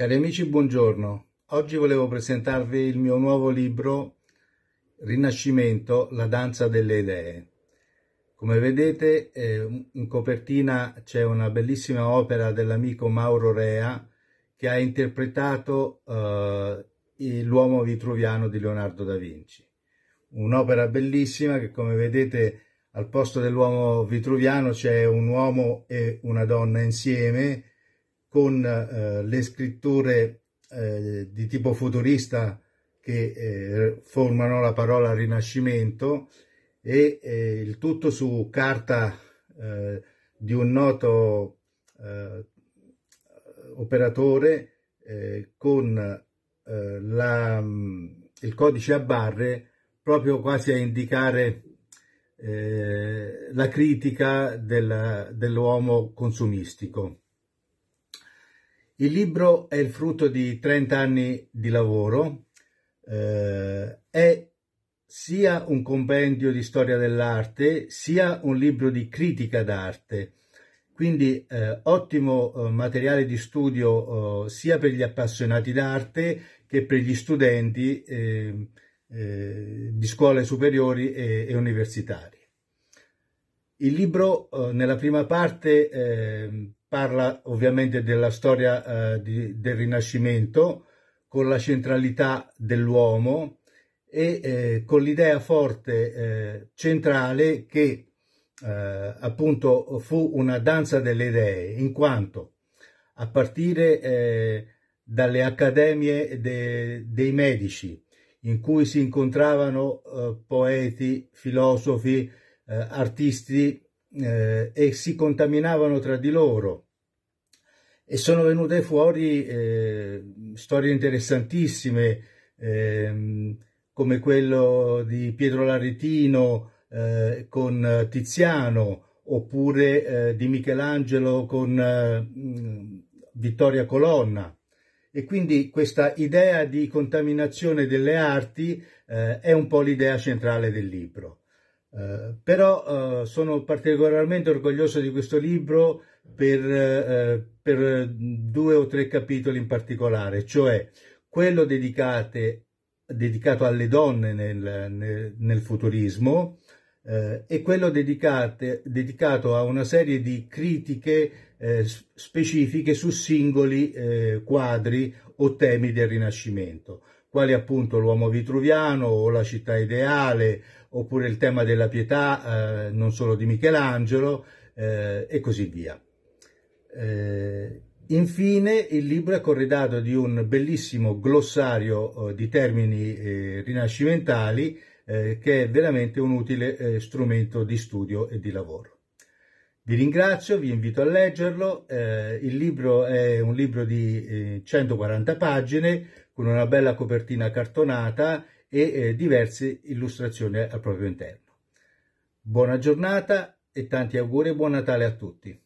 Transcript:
Cari amici, buongiorno. Oggi volevo presentarvi il mio nuovo libro Rinascimento, la danza delle idee. Come vedete eh, in copertina c'è una bellissima opera dell'amico Mauro Rea che ha interpretato eh, l'uomo vitruviano di Leonardo da Vinci. Un'opera bellissima che come vedete al posto dell'uomo vitruviano c'è un uomo e una donna insieme con eh, le scritture eh, di tipo futurista che eh, formano la parola rinascimento e eh, il tutto su carta eh, di un noto eh, operatore con la, mm, il codice a barre proprio quasi a indicare la critica dell'uomo consumistico. Il libro è il frutto di 30 anni di lavoro, eh, è sia un compendio di storia dell'arte, sia un libro di critica d'arte. Quindi eh, ottimo eh, materiale di studio eh, sia per gli appassionati d'arte che per gli studenti eh, eh, di scuole superiori e, e universitarie. Il libro nella prima parte parla ovviamente della storia eh, di, del Rinascimento con la centralità dell'uomo e eh, con l'idea forte eh, centrale che eh, appunto fu una danza delle idee in quanto a partire eh, dalle accademie de, dei medici in cui si incontravano eh, poeti, filosofi, artisti eh, e si contaminavano tra di loro e sono venute fuori eh, storie interessantissime ehm, come quello di Pietro Laretino eh, con Tiziano oppure eh, di Michelangelo con eh, Vittoria Colonna e quindi questa idea di contaminazione delle arti eh, è un po' l'idea centrale del libro. Eh, però eh, sono particolarmente orgoglioso di questo libro per, eh, per, due o tre capitoli in particolare, cioè quello dedicate, dedicato alle donne nel, nel, nel futurismo eh, e quello dedicate, dedicato a una serie di critiche eh, specifiche su singoli quadri o temi del Rinascimento quali appunto l'uomo vitruviano o la città ideale, oppure il tema della pietà eh, non solo di Michelangelo eh, e così via. Eh, infine il libro è corredato di un bellissimo glossario eh, di termini eh, rinascimentali eh, che è veramente un utile strumento di studio e di lavoro. Vi ringrazio, vi invito a leggerlo, il libro è un libro di 140 pagine con una bella copertina cartonata e eh, diverse illustrazioni al proprio interno. Buona giornata e tanti auguri e buon Natale a tutti!